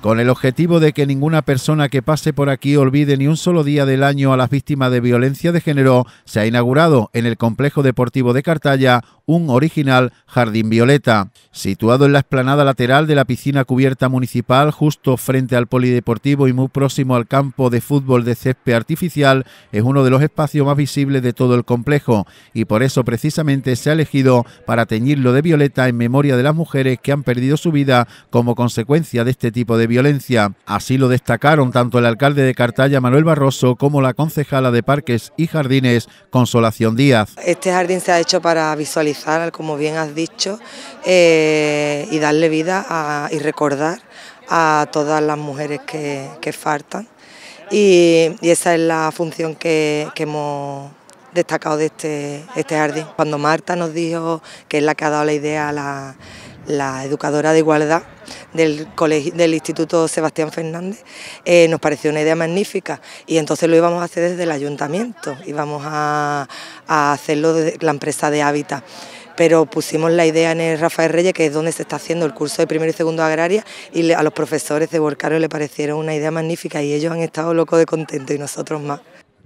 con el objetivo de que ninguna persona que pase por aquí olvide ni un solo día del año a las víctimas de violencia de género, se ha inaugurado en el Complejo Deportivo de Cartaya un original Jardín Violeta, situado en la explanada lateral de la piscina cubierta municipal, justo frente al polideportivo y muy próximo al campo de fútbol de césped artificial, es uno de los espacios más visibles de todo el complejo y por eso precisamente se ha elegido para teñirlo de violeta en memoria de las mujeres que han perdido su vida como consecuencia de este tipo de violencia. Así lo destacaron tanto el alcalde de Cartaya, Manuel Barroso, como la concejala de Parques y Jardines, Consolación Díaz. Este jardín se ha hecho para visualizar, como bien has dicho, eh, y darle vida y recordar a todas las mujeres que, faltan. Y, esa es la función que, hemos destacado de este, este jardín. Cuando Marta nos dijo que es la que ha dado la idea a la la educadora de igualdad del, del Instituto Sebastián Fernández, eh, nos pareció una idea magnífica y entonces lo íbamos a hacer desde el ayuntamiento, íbamos a, a hacerlo desde la empresa de hábitat pero pusimos la idea en el Rafael Reyes, que es donde se está haciendo el curso de primero y segundo agraria, y a los profesores de Volcaro le parecieron una idea magnífica y ellos han estado locos de contento y nosotros más.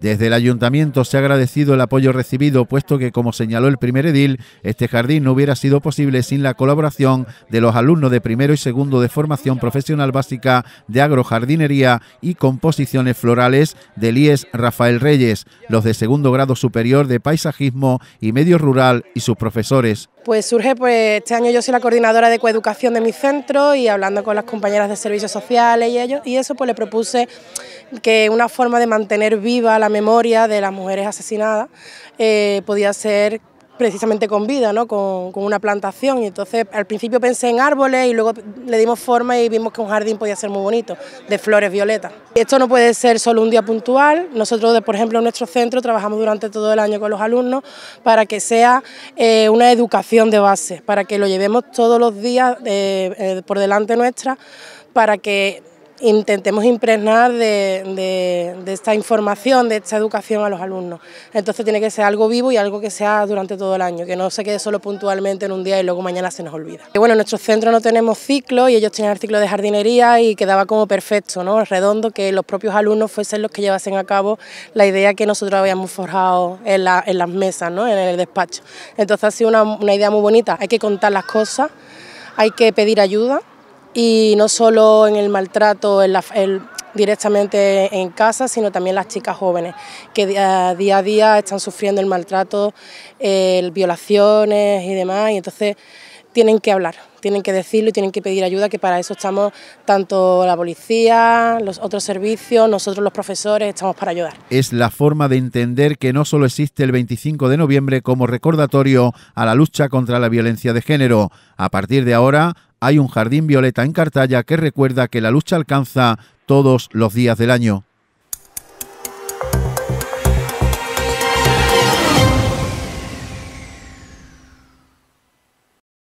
Desde el ayuntamiento se ha agradecido el apoyo recibido, puesto que, como señaló el primer edil, este jardín no hubiera sido posible sin la colaboración de los alumnos de primero y segundo de formación profesional básica de agrojardinería y composiciones florales del IES Rafael Reyes, los de segundo grado superior de paisajismo y medio rural y sus profesores. Pues surge, pues este año yo soy la coordinadora de coeducación de mi centro y hablando con las compañeras de servicios sociales y ellos, y eso pues le propuse que una forma de mantener viva la memoria de las mujeres asesinadas eh, podía ser precisamente con vida, ¿no? Con, una plantación. Y entonces al principio pensé en árboles y luego le dimos forma y vimos que un jardín podía ser muy bonito, de flores violetas. Esto no puede ser solo un día puntual. Nosotros, por ejemplo, en nuestro centro trabajamos durante todo el año con los alumnos para que sea eh, una educación de base, para que lo llevemos todos los días eh, por delante nuestra, para que intentemos impregnar de, esta información, de esta educación a los alumnos. Entonces tiene que ser algo vivo y algo que sea durante todo el año, que no se quede solo puntualmente en un día y luego mañana se nos olvida. bueno, en nuestro centro no tenemos ciclo y ellos tenían el ciclo de jardinería y quedaba como perfecto, ¿no? redondo, que los propios alumnos fuesen los que llevasen a cabo la idea que nosotros habíamos forjado en, las mesas, ¿no? en el despacho. Entonces ha sido una idea muy bonita, hay que contar las cosas, hay que pedir ayuda y no solo en el maltrato directamente en casa, sino también las chicas jóvenes que eh, día, a día están sufriendo el maltrato, eh, violaciones y demás, y entonces tienen que hablar, tienen que decirlo y tienen que pedir ayuda, que para eso estamos tanto la policía, los otros servicios, nosotros los profesores, estamos para ayudar. Es la forma de entender que no solo existe el 25 de noviembre como recordatorio a la lucha contra la violencia de género. A partir de ahora, hay un jardín violeta en Cartaya que recuerda que la lucha alcanza todos los días del año.